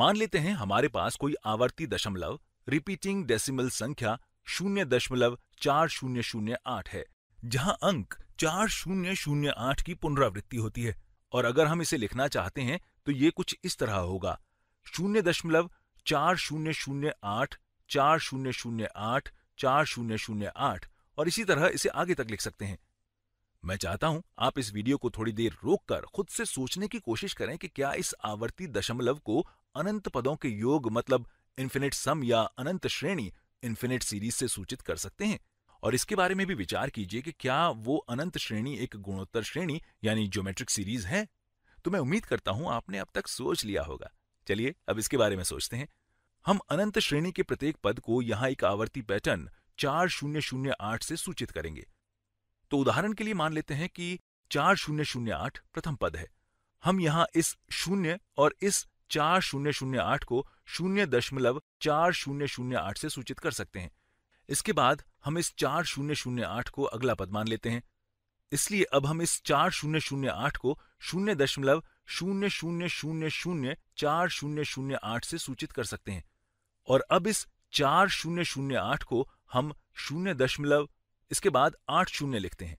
मान लेते हैं हमारे पास कोई आवर्ती दशमलव रिपीटिंग डेसिमल संख्या शून्य दशमलव चार शून्य शून्य आठ है जहां अंक चार शून्य शून्य आठ की पुनरावृत्ति होती है और अगर हम इसे लिखना चाहते हैं तो ये कुछ इस तरह होगा शून्य दशमलव चार शून्य शून्य आठ चार शून्य शून्य आठ चार शून्य शून्य आठ और इसी तरह इसे आगे तक लिख सकते हैं मैं चाहता हूं आप इस वीडियो को थोड़ी देर रोककर खुद से सोचने की कोशिश करें कि क्या इस आवर्ती दशमलव को अनंत पदों के योग मतलब इन्फिनिट सम या अनंत श्रेणी इन्फिनिट सीरीज से सूचित कर सकते हैं और इसके बारे में भी विचार कीजिए कि क्या वो अनंत श्रेणी एक गुणोत्तर श्रेणी यानी ज्योमेट्रिक सीरीज है तो मैं उम्मीद करता हूं आपने अब तक सोच लिया होगा चलिए अब इसके बारे में सोचते हैं हम अनंत श्रेणी के प्रत्येक पद को यहां एक आवर्ती पैटर्न चार शून्य शून्य आठ से सूचित करेंगे तो उदाहरण के लिए मान लेते हैं कि चार शून्य शून्य आठ प्रथम पद है हम यहां इस शून्य और इस चार शून्य शून्य आठ को शून्य दशमलव चार शून्य शून्य आठ से सूचित कर सकते हैं इसके बाद हम इस चार शून्य शून्य आठ को अगला पद मान लेते हैं इसलिए अब हम इस चार शून्य शून्य आठ को शून्य दशमलव शून्य शून्य शून्य शून्य चार शून्य शून्य आठ से सूचित कर सकते हैं और अब इस चार शून्य शून्य आठ को हम शून्य दशमलव इसके बाद आठ शून्य लिखते हैं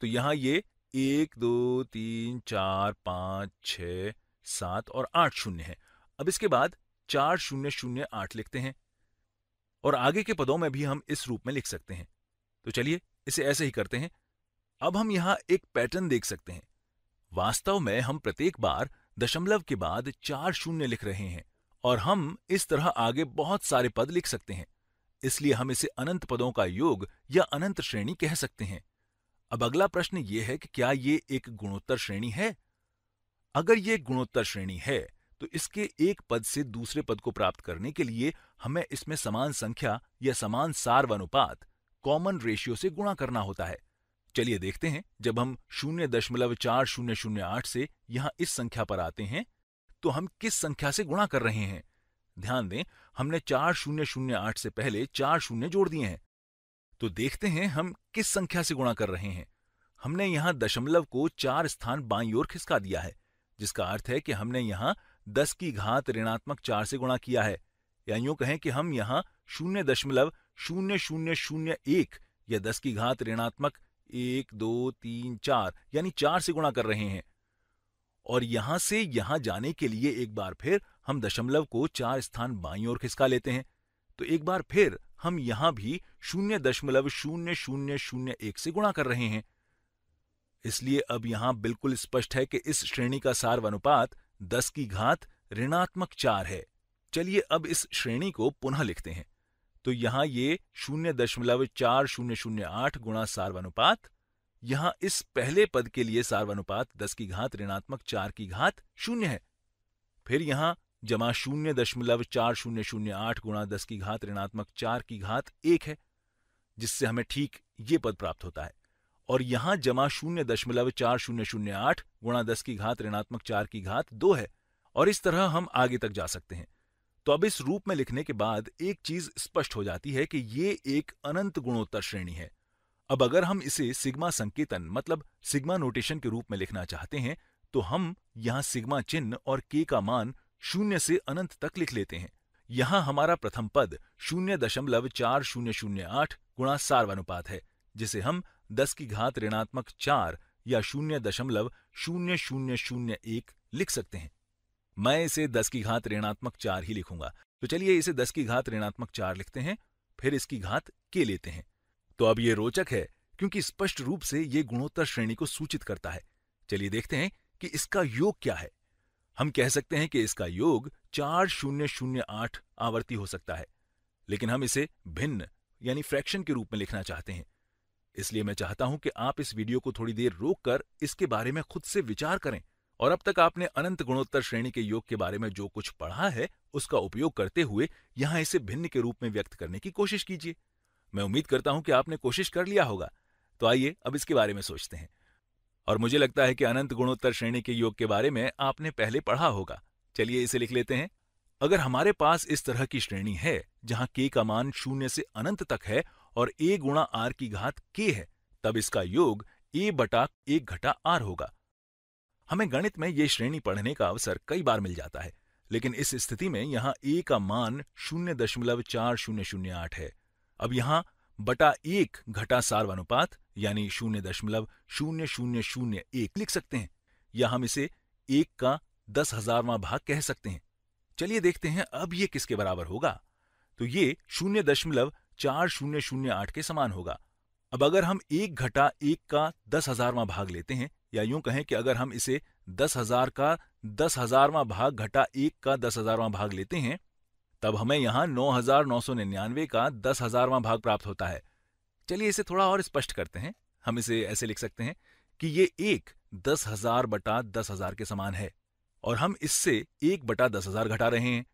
तो यहां ये एक दो तीन चार पांच छ सात और आठ शून्य है अब इसके बाद चार शून्य शून्य आठ लिखते हैं और आगे के पदों में भी हम इस रूप में लिख सकते हैं तो चलिए इसे ऐसे ही करते हैं अब हम यहां एक पैटर्न देख सकते हैं वास्तव में हम प्रत्येक बार दशमलव के बाद चार शून्य लिख रहे हैं और हम इस तरह आगे बहुत सारे पद लिख सकते हैं इसलिए हम इसे अनंत पदों का योग या अनंत श्रेणी कह सकते हैं अब अगला प्रश्न यह है कि क्या ये एक गुणोत्तर श्रेणी है अगर ये गुणोत्तर श्रेणी है तो इसके एक पद से दूसरे पद को प्राप्त करने के लिए हमें इसमें समान संख्या या समान अनुपात कॉमन रेशियो से गुणा करना होता है चलिए देखते हैं जब हम शून्य दशमलव चार शून्य शून्य आठ से यहां इस संख्या पर आते हैं तो हम किस संख्या से गुणा कर रहे हैं ध्यान दें हमने चार शून्य शून्य आठ से पहले चार शून्य जोड़ दिए हैं तो देखते हैं हम किस संख्या से गुणा कर रहे हैं हमने यहां दशमलव को चार स्थान बाई ओर खिसका दिया है जिसका अर्थ है कि हमने यहां दस की घात ऋणात्मक चार से गुणा किया है या यूं कहें कि हम यहां शून्य दशमलव शून्य शून्य शून्य एक या दस की घात ऋणात्मक एक दो तीन चार यानी चार से गुणा कर रहे हैं और यहां से यहां जाने के लिए एक बार फिर हम दशमलव को चार स्थान बाई और खिसका लेते हैं तो एक बार फिर हम यहां भी शून्य दशमलव शून्य शून्य शून्य एक से गुणा कर रहे हैं इसलिए अब यहां बिल्कुल स्पष्ट है कि इस श्रेणी का सार्व अनुपात दस की घात ऋणात्मक चार है चलिए अब इस श्रेणी को पुनः लिखते हैं तो यहां ये शून्य दशमलव चार शून्य शून्य आठ गुणा सार्व अनुपात यहां इस पहले पद के लिए सार्वानुपात दस की घात ऋणात्मक चार की घात शून्य है फिर यहां जमा शून्य दशमलव चार शून्य शून्य आठ गुणा दस की घात ऋणात्मक चार की घात एक है जिससे हमें ठीक ये पद प्राप्त होता है और यहां जमा शून्य दशमलव चार शून्य शून्य आठ गुणा दस की घात ऋणात्मक चार की घात दो है और इस तरह हम आगे तक जा सकते हैं तो अब इस रूप में लिखने के बाद एक चीज स्पष्ट हो जाती है कि ये एक अनंत गुणोत्तर श्रेणी है अब अगर हम इसे सिग्मा संकेतन मतलब सिग्मा नोटेशन के रूप में लिखना चाहते हैं तो हम यहां सिग्मा चिन्ह और के का मान शून्य से अनंत तक लिख लेते हैं यहां हमारा प्रथम पद शून्य दशमलव चार शून्य शून्य आठ गुणा सार्व अनुपात है जिसे हम दस की घात ऋणात्मक चार या शून्य दशमलव शून्य शून्य शून्य एक लिख सकते हैं मैं इसे दस की घात ऋणात्मक चार ही लिखूंगा तो चलिए इसे दस की घात ऋणात्मक चार लिखते हैं फिर इसकी घात के लेते हैं तो अब ये रोचक है क्योंकि स्पष्ट रूप से ये गुणोत्तर श्रेणी को सूचित करता है चलिए देखते हैं कि इसका योग क्या है हम कह सकते हैं कि इसका योग चार शून्य शून्य आठ आवर्ती हो सकता है लेकिन हम इसे भिन्न यानी फ्रैक्शन के रूप में लिखना चाहते हैं इसलिए मैं चाहता हूं कि आप इस वीडियो को थोड़ी देर रोक कर इसके बारे में खुद से विचार करें और अब तक आपने अनंत गुणोत्तर श्रेणी के योग के बारे में जो कुछ पढ़ा है उसका उपयोग करते हुए यहां इसे भिन्न के रूप में व्यक्त करने की कोशिश कीजिए मैं उम्मीद करता हूं कि आपने कोशिश कर लिया होगा तो आइए अब इसके बारे में सोचते हैं और मुझे लगता है कि अनंत गुणोत्तर श्रेणी के योग के बारे में आपने पहले पढ़ा होगा चलिए इसे लिख लेते हैं अगर हमारे पास इस तरह की श्रेणी है जहां के का मान शून्य से अनंत तक है और ए गुणा आर की घात के है तब इसका योग ए बटा एक घटा आर होगा हमें गणित में ये श्रेणी पढ़ने का अवसर कई बार मिल जाता है लेकिन इस स्थिति में यहां ए का मान शून्य दशमलव चार शून्य शून्य आठ है अब यहां बटा एक घटा सार्व अनुपात यानी शून्य दशमलव शून्य शून्य शून्य एक लिख सकते हैं या हम इसे एक का दस हजारवा भाग कह सकते हैं चलिए देखते हैं अब ये किसके बराबर होगा तो ये शून्य दशमलव चार शून्य शून्य आठ के समान होगा अब अगर हम एक घटा एक का दस हजारवा भाग लेते हैं या यूं कहें कि अगर हम इसे दस हजार का दस हजारवा भाग घटा एक का दस हजारवा भाग लेते हैं तब हमें यहां नौ हजार नौ सौ निन्यानवे का दस हजारवा भाग प्राप्त होता है चलिए इसे थोड़ा और स्पष्ट करते हैं हम इसे ऐसे लिख सकते हैं कि ये एक दस हजार बटा दस हजार के समान है और हम इससे एक बटा दस हजार घटा रहे हैं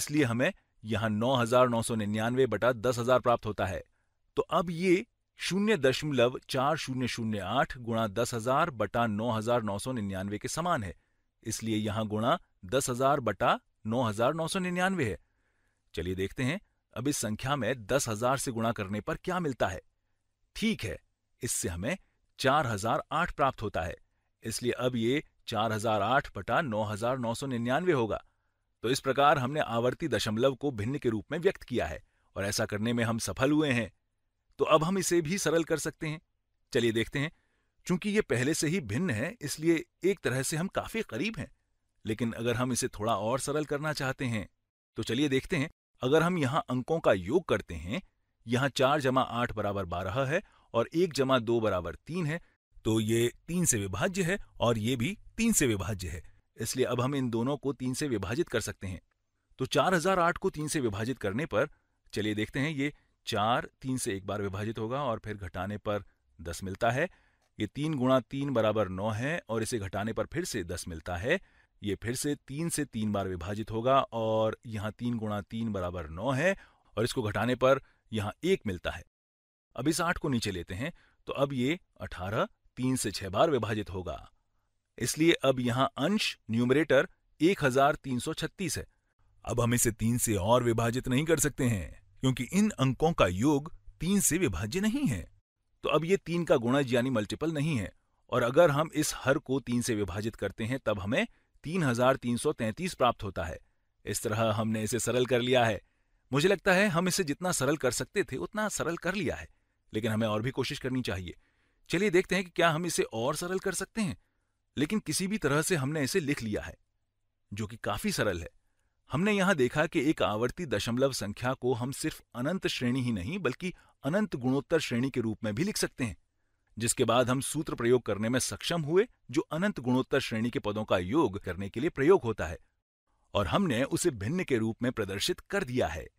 इसलिए हमें यहां नौ हजार नौ सौ निन्यानवे बटा दस हजार प्राप्त होता है तो अब ये शून्य दशमलव चार शून्य शून्य आठ गुणा दस हजार बटा नौ हजार नौ सौ निन्यानवे के समान है इसलिए यहां गुणा दस हजार बटा नौ हजार नौ सौ निन्यानवे है चलिए देखते हैं अब इस संख्या में दस हजार से गुणा करने पर क्या मिलता है ठीक है इससे हमें चार हजार आठ प्राप्त होता है इसलिए अब ये चार हजार आठ बटा नौ हजार नौ सौ निन्यानवे होगा तो इस प्रकार हमने आवर्ती दशमलव को भिन्न के रूप में व्यक्त किया है और ऐसा करने में हम सफल हुए हैं तो अब हम इसे भी सरल कर सकते हैं चलिए देखते हैं चूंकि ये पहले से ही भिन्न है इसलिए एक तरह से हम काफी करीब हैं लेकिन अगर हम इसे थोड़ा और सरल करना चाहते हैं तो चलिए देखते हैं अगर हम यहां अंकों का योग करते हैं यहां चार जमा आठ बराबर बारह है और एक जमा दो बराबर तीन है तो ये तीन से विभाज्य है और ये भी तीन से विभाज्य है इसलिए अब हम इन दोनों को तीन से विभाजित कर सकते हैं तो चार हजार आठ को तीन से विभाजित करने पर चलिए देखते हैं ये चार तीन से एक बार विभाजित होगा और फिर घटाने पर दस मिलता है ये तीन गुणा तीन बराबर नौ है और इसे घटाने पर फिर से दस मिलता है ये फिर से तीन से तीन बार विभाजित होगा और यहां तीन गुणा तीन बराबर नौ है और इसको घटाने पर यहां एक मिलता है अब इस आठ को नीचे लेते हैं तो अब ये अठारह तीन से छह बार विभाजित होगा इसलिए अब यहां अंश न्यूमरेटर एक हजार तीन सौ छत्तीस है अब हम इसे तीन से और विभाजित नहीं कर सकते हैं क्योंकि इन अंकों का योग तीन से विभाज्य नहीं है तो अब ये तीन का गुणज यानी मल्टीपल नहीं है और अगर हम इस हर को तीन से विभाजित करते हैं तब हमें तीन तीन हजार सौ तैंतीस प्राप्त होता है इस तरह हमने इसे सरल कर लिया है मुझे लगता है हम इसे जितना सरल कर सकते थे उतना सरल कर लिया है लेकिन हमें और भी कोशिश करनी चाहिए चलिए देखते हैं कि क्या हम इसे और सरल कर सकते हैं लेकिन किसी भी तरह से हमने इसे लिख लिया है जो कि काफी सरल है हमने यहां देखा कि एक आवर्ती दशमलव संख्या को हम सिर्फ अनंत श्रेणी ही नहीं बल्कि अनंत गुणोत्तर श्रेणी के रूप में भी लिख सकते हैं जिसके बाद हम सूत्र प्रयोग करने में सक्षम हुए जो अनंत गुणोत्तर श्रेणी के पदों का योग करने के लिए प्रयोग होता है और हमने उसे भिन्न के रूप में प्रदर्शित कर दिया है